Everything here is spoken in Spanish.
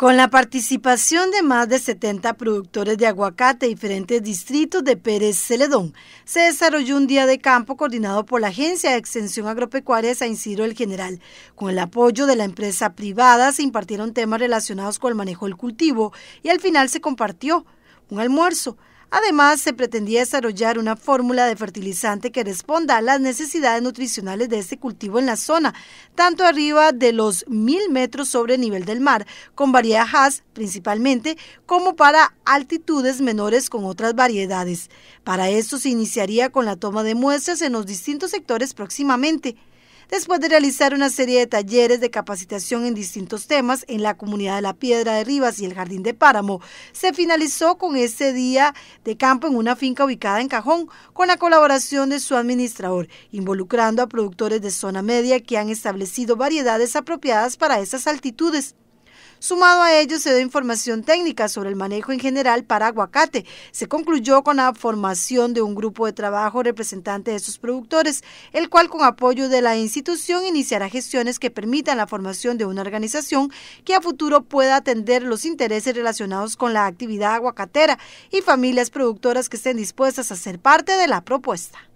Con la participación de más de 70 productores de aguacate de diferentes distritos de Pérez Celedón, se desarrolló un día de campo coordinado por la Agencia de Extensión Agropecuaria de San el General. Con el apoyo de la empresa privada se impartieron temas relacionados con el manejo del cultivo y al final se compartió un almuerzo Además, se pretendía desarrollar una fórmula de fertilizante que responda a las necesidades nutricionales de este cultivo en la zona, tanto arriba de los mil metros sobre el nivel del mar, con variedades principalmente, como para altitudes menores con otras variedades. Para esto se iniciaría con la toma de muestras en los distintos sectores próximamente después de realizar una serie de talleres de capacitación en distintos temas en la comunidad de La Piedra de Rivas y el Jardín de Páramo. Se finalizó con este día de campo en una finca ubicada en Cajón con la colaboración de su administrador, involucrando a productores de zona media que han establecido variedades apropiadas para esas altitudes. Sumado a ello, se dio información técnica sobre el manejo en general para aguacate. Se concluyó con la formación de un grupo de trabajo representante de sus productores, el cual con apoyo de la institución iniciará gestiones que permitan la formación de una organización que a futuro pueda atender los intereses relacionados con la actividad aguacatera y familias productoras que estén dispuestas a ser parte de la propuesta.